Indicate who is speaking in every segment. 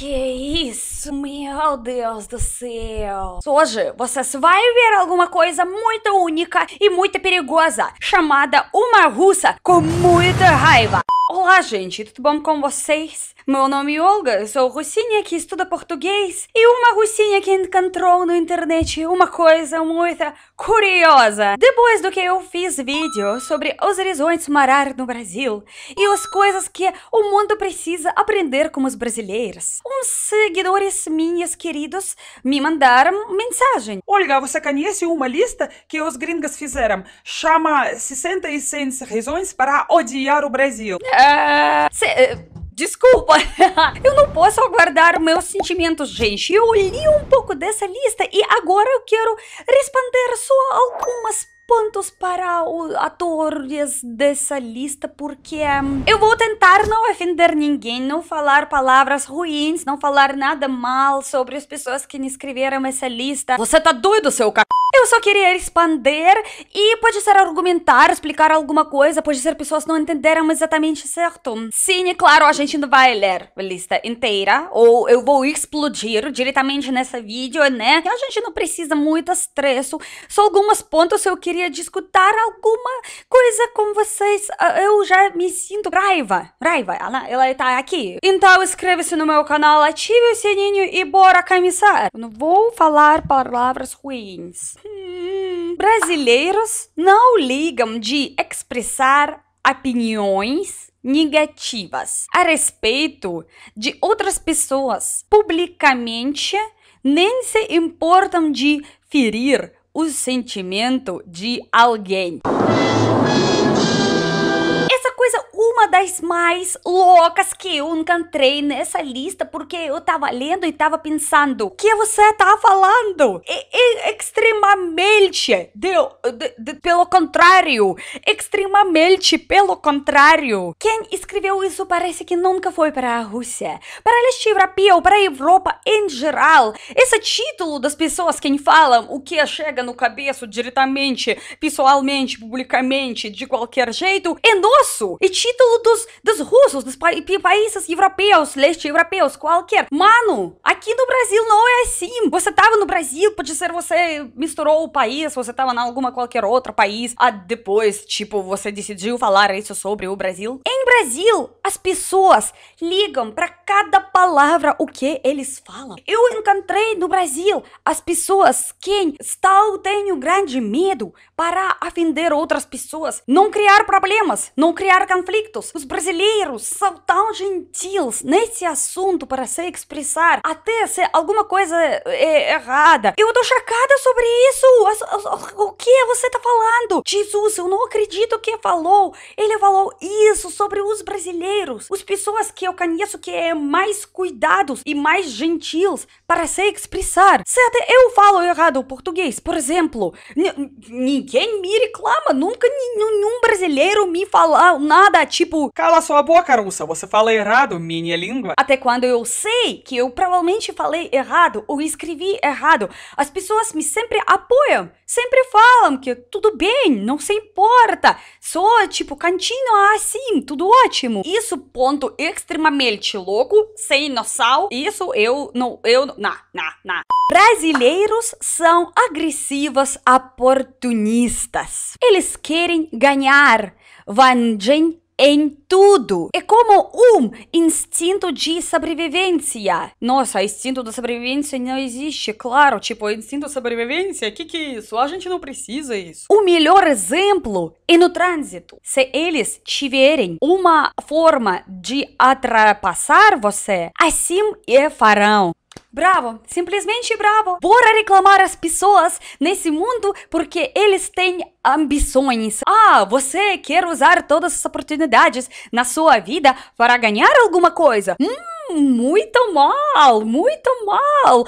Speaker 1: Que é isso? Meu Deus do céu. Hoje vocês vão ver alguma coisa muito única e muito perigosa, chamada uma russa com muita raiva. Olá, gente, tudo bom com vocês? Meu nome é Olga, sou russinha que estuda português e uma russinha que encontrou na internet uma coisa muito curiosa. Depois do que eu fiz vídeo sobre os horizontes morar no Brasil e as coisas que o mundo precisa aprender como os brasileiros, uns seguidores minhas queridos me mandaram mensagem. Olga, você conhece uma lista que os gringos fizeram? Chama 66 razões para odiar o Brasil. Uh, se, uh Desculpa, eu não posso aguardar meus sentimentos, gente. Eu li um pouco dessa lista e agora eu quero responder só algumas pontos para os atores dessa lista, porque hum, eu vou tentar não ofender ninguém, não falar palavras ruins, não falar nada mal sobre as pessoas que me escreveram essa lista. Você tá doido, seu c... Eu só queria expandir e pode ser argumentar, explicar alguma coisa, pode ser pessoas não entenderam exatamente certo. Sim, claro, a gente não vai ler a lista inteira, ou eu vou explodir diretamente nesse vídeo, né? A gente não precisa muito estresso, só alguns pontos eu queria discutir alguma coisa com vocês. Ah, eu já me sinto raiva, raiva, ela, ela tá aqui. Então inscreva-se no meu canal, ative o sininho e bora começar. não vou falar palavras ruins. Brasileiros não ligam de expressar opiniões negativas a respeito de outras pessoas publicamente, nem se importam de ferir o sentimento de alguém uma das mais loucas que eu encontrei nessa lista, porque eu tava lendo e tava pensando, o que você tá falando? É, é extremamente, de, de, de, pelo contrário, extremamente pelo contrário. Quem escreveu isso parece que nunca foi para a Rússia, para a leste europeu, para a Europa em geral. Esse título das pessoas que falam o que chega no cabeça diretamente, pessoalmente, publicamente, de qualquer jeito, é nosso. E título dos, russos, dos pa países europeus, leste europeus, qualquer. Mano, aqui no Brasil não é assim. Você tava no Brasil, pode ser você misturou o país, você tava em alguma qualquer outro país, a ah, depois, tipo, você decidiu falar isso sobre o Brasil. Em Brasil, as pessoas ligam para cada palavra o que eles falam. Eu encontrei no Brasil as pessoas que estão tendo grande medo para ofender outras pessoas, não criar problemas, não criar conflitos os brasileiros são tão gentis nesse assunto para se expressar, até se alguma coisa é errada. Eu tô chocada sobre isso. O que você tá falando? Jesus, eu não acredito que falou. Ele falou isso sobre os brasileiros. As pessoas que eu conheço que é mais cuidados e mais gentis para se expressar. Se até eu falo errado o português, por exemplo, ninguém me reclama. Nunca nenhum brasileiro me falou nada tipo tipo, cala sua boca, russa, você fala errado, minha língua. Até quando eu sei que eu provavelmente falei errado ou escrevi errado, as pessoas me sempre apoiam, sempre falam que tudo bem, não se importa, só, tipo, cantinho assim, tudo ótimo. Isso ponto extremamente louco, sem noção, isso eu não, eu não, não, não, Brasileiros são agressivos oportunistas. Eles querem ganhar, vanjem em tudo. É como um instinto de sobrevivência. Nossa, instinto da sobrevivência não existe, claro. Tipo, instinto de sobrevivência, que que é isso? A gente não precisa isso. O melhor exemplo é no trânsito. Se eles tiverem uma forma de atrapassar você, assim é farão. Bravo, simplesmente bravo. Bora reclamar as pessoas nesse mundo porque eles têm ambições. Ah, você quer usar todas as oportunidades na sua vida para ganhar alguma coisa? Hum, muito mal, muito mal.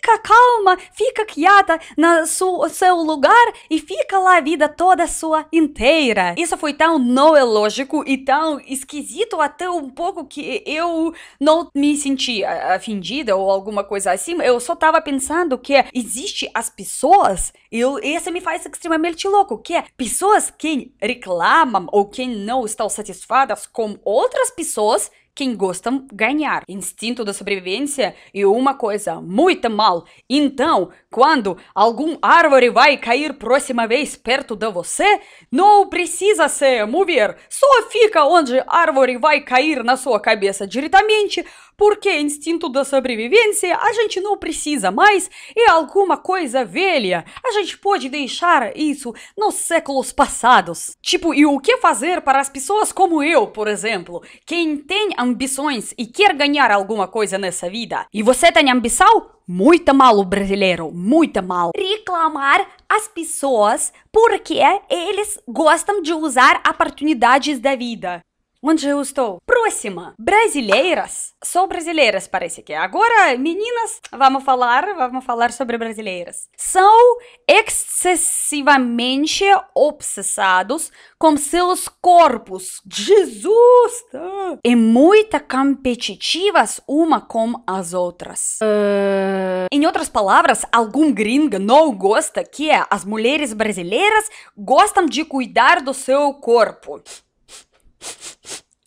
Speaker 1: Fica calma, fica quieta no seu, lugar e fica lá a vida toda sua inteira. Isso foi tão não é lógico e tão esquisito até um pouco que eu não me senti ah, ofendida ou alguma coisa assim. Eu só tava pensando que existe as pessoas, e isso me faz extremamente louco, que é pessoas que reclamam ou que não estão satisfadas com outras pessoas quem gostam ganhar, instinto da sobrevivência e uma coisa muito mal. Então, quando algum árvore vai cair próxima vez perto de você, não precisa se mover, só fica onde a árvore vai cair na sua cabeça diretamente, porque instinto da sobrevivência a gente não precisa mais e é alguma coisa velha a gente pode deixar isso nos séculos passados. Tipo, e o que fazer para as pessoas como eu, por exemplo, quem tem ambições e quer ganhar alguma coisa nessa vida? E você tem ambição? Muito mal o brasileiro, muito mal. Reclamar as pessoas porque eles gostam de usar oportunidades da vida onde eu estou. Próxima. Brasileiras. Só brasileiras, parece que. É. Agora, meninas, vamos falar, vamos falar sobre brasileiras. São excessivamente obsessados com seus corpos. Jesus! E muito competitivas uma com as outras. Uh... Em outras palavras, algum gringo não gosta que é, as mulheres brasileiras gostam de cuidar do seu corpo.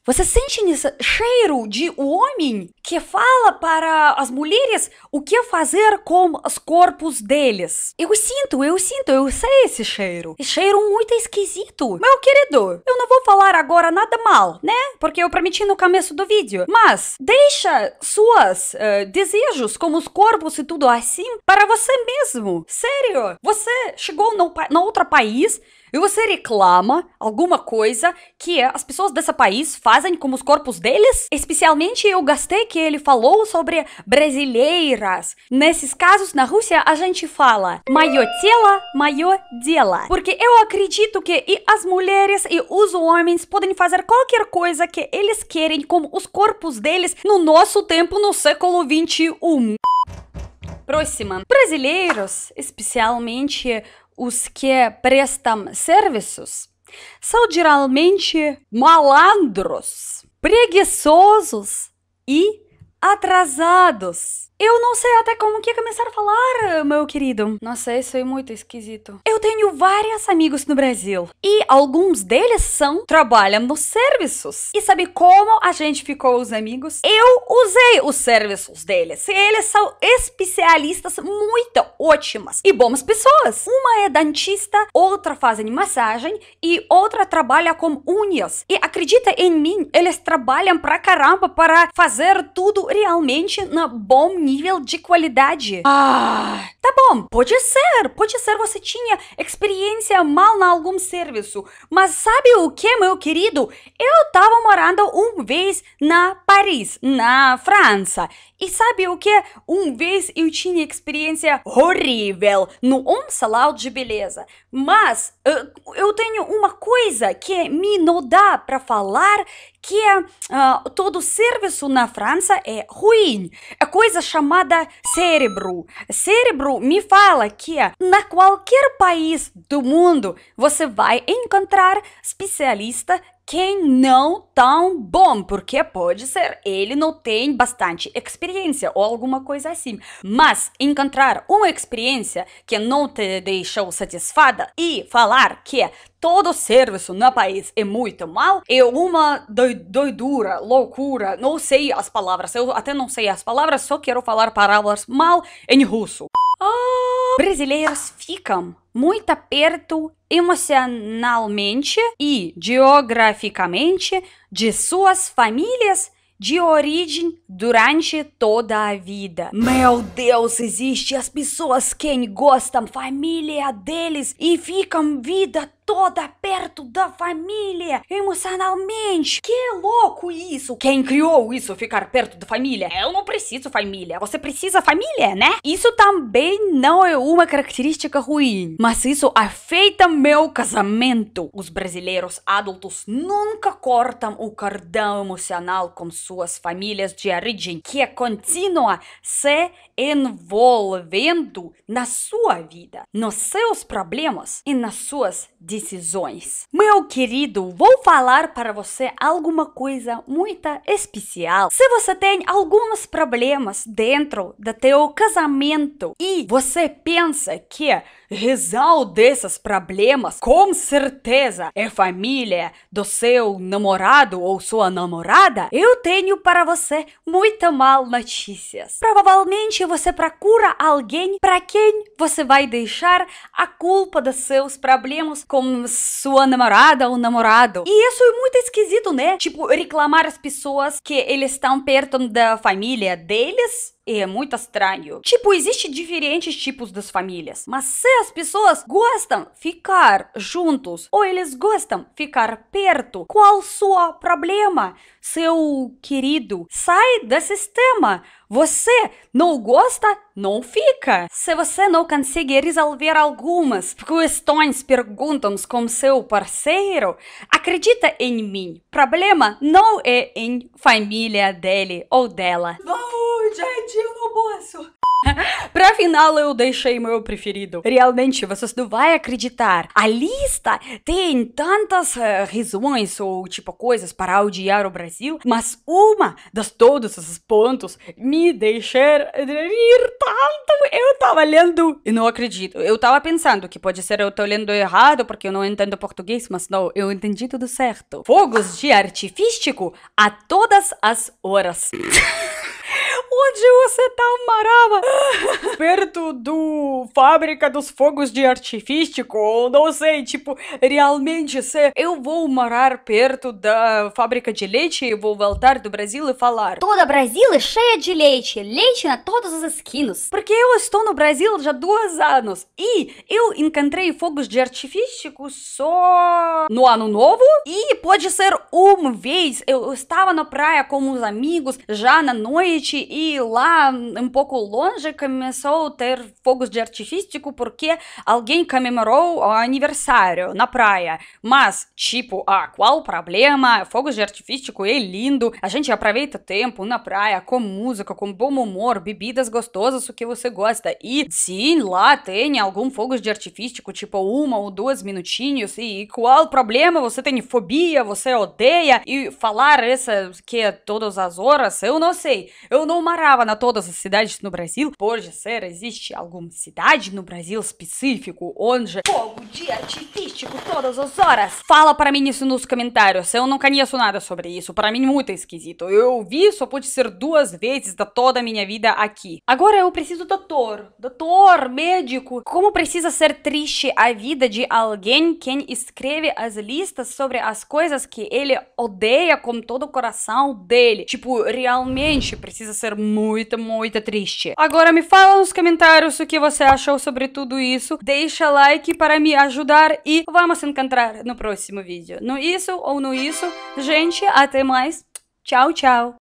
Speaker 1: Você sente nesse cheiro de homem que fala para as mulheres o que fazer com os corpos deles. Eu sinto, eu sinto, eu sei esse cheiro. Esse cheiro muito esquisito. Meu querido, eu não vou falar agora nada mal, né? Porque eu prometi no começo do vídeo. Mas deixa suas uh, desejos, como os corpos e tudo assim, para você mesmo. Sério, você chegou no, no outro país e você reclama alguma coisa que as pessoas desse país fazem com os corpos deles? Especialmente eu gastei que ele falou sobre brasileiras. Nesses casos, na Rússia, a gente fala «моё тело, моё дело». Porque eu acredito que e as mulheres e os homens podem fazer qualquer coisa que eles querem com os corpos deles no nosso tempo, no século 21. Próxima. Brasileiros, especialmente os que prestam serviços são geralmente malandros, preguiçosos e atrasados. Eu não sei até como que começar a falar, meu querido. Nossa, isso é muito esquisito. Eu tenho vários amigos no Brasil e alguns deles são trabalham nos serviços. E sabe como a gente ficou os amigos? Eu usei os serviços deles. E eles são especialistas muito ótimas e boas pessoas. Uma é dentista, outra faz massagem e outra trabalha com unhas. E acredita em mim, eles trabalham pra caramba para fazer tudo realmente na bom nível nível de qualidade. Ah, tá bom, pode ser, pode ser você tinha experiência mal em algum serviço, mas sabe o que, meu querido? Eu tava morando um vez na Paris, na França, e sabe o que? Um vez eu tinha experiência horrível no um salão de beleza, mas eu tenho uma coisa que me não dá para falar que uh, todo serviço na França é ruim. É coisa chamada cérebro. Cérebro me fala que ah, na qualquer país do mundo você vai encontrar especialista quem não tão tá bom, porque pode ser ele não tem bastante experiência ou alguma coisa assim. Mas encontrar uma experiência que não te deixou satisfada e falar que todo serviço no país é muito mal é uma doidura, loucura, não sei as palavras, eu até não sei as palavras, só quero falar palavras mal em russo. Oh! Brasileiros ficam muito perto emocionalmente e geograficamente de suas famílias de origem durante toda a vida. Meu Deus, existe as pessoas que gostam família deles e ficam vida toda perto da família, emocionalmente. Que louco isso! Quem criou isso, ficar perto da família? Eu não preciso família. Você precisa família, né? Isso também não é uma característica ruim, mas isso afeta meu casamento. Os brasileiros adultos nunca cortam o cordão emocional com suas famílias de origem, que é continua se envolvendo na sua vida, nos seus problemas e nas suas decisões. Meu querido, vou falar para você alguma coisa muito especial. Se você tem alguns problemas dentro do teu casamento e você pensa que resolve esses problemas, com certeza é família do seu namorado ou sua namorada, eu tenho para você muita mal notícias. Provavelmente você procura alguém para quem você vai deixar a culpa dos seus problemas com sua namorada ou namorado. E isso é muito esquisito, né? Tipo, reclamar as pessoas que eles estão perto da família deles é muito estranho. Tipo, existem diferentes tipos das famílias, mas se as pessoas gostam ficar juntos ou eles gostam ficar perto, qual seu problema, seu querido? Sai do sistema. Você não gosta, não fica. Se você não consegue resolver algumas questões, perguntas com seu parceiro, acredita em mim. Problema não é em família dele ou dela. Vamos! almoço. pra final, eu deixei meu preferido. Realmente, vocês não vão acreditar. A lista tem tantas uh, razões ou, tipo, coisas para odiar o Brasil, mas uma das todos esses pontos me deixar rir tanto. Eu tava lendo e não acredito. Eu tava pensando que pode ser eu tô lendo errado porque eu não entendo português, mas não, eu entendi tudo certo. Fogos de artifício a todas as horas. Onde você tá, Marava? Perto do fábrica dos fogos de artifício Não sei, tipo, realmente, se eu vou morar perto da fábrica de leite, e vou voltar do Brasil e falar. Toda Brasil é cheia de leite, leite na todas as esquinas. Porque eu estou no Brasil já duas anos e eu encontrei fogos de artifício só no ano novo e pode ser uma vez eu estava na praia com os amigos já na noite e lá, um pouco longe, começou a ter fogos de artifício porque alguém comemorou o aniversário na praia. Mas, tipo, ah, qual problema? Fogos de artifício é lindo, a gente aproveita tempo na praia com música, com bom humor, bebidas gostosas, o que você gosta. E sim, lá tem algum fogos de artifício, tipo uma ou duas minutinhos. E qual problema? Você tem fobia, você odeia. E falar essa que é todas as horas, eu não sei. Eu não moro comparava na todas as cidades no Brasil, pode ser, existe alguma cidade no Brasil específico onde é fogo de artifístico todas as horas? Fala para mim isso nos comentários, eu não conheço nada sobre isso, para mim muito esquisito. Eu vi só pode ser duas vezes da toda a minha vida aqui. Agora eu preciso doutor, doutor, médico. Como precisa ser triste a vida de alguém quem escreve as listas sobre as coisas que ele odeia com todo o coração dele? Tipo, realmente precisa ser muito, muito triste. Agora me fala nos comentários o que você achou sobre tudo isso. Deixa like para me ajudar e vamos encontrar no próximo vídeo. No isso ou no isso. Gente, até mais. Tchau, tchau.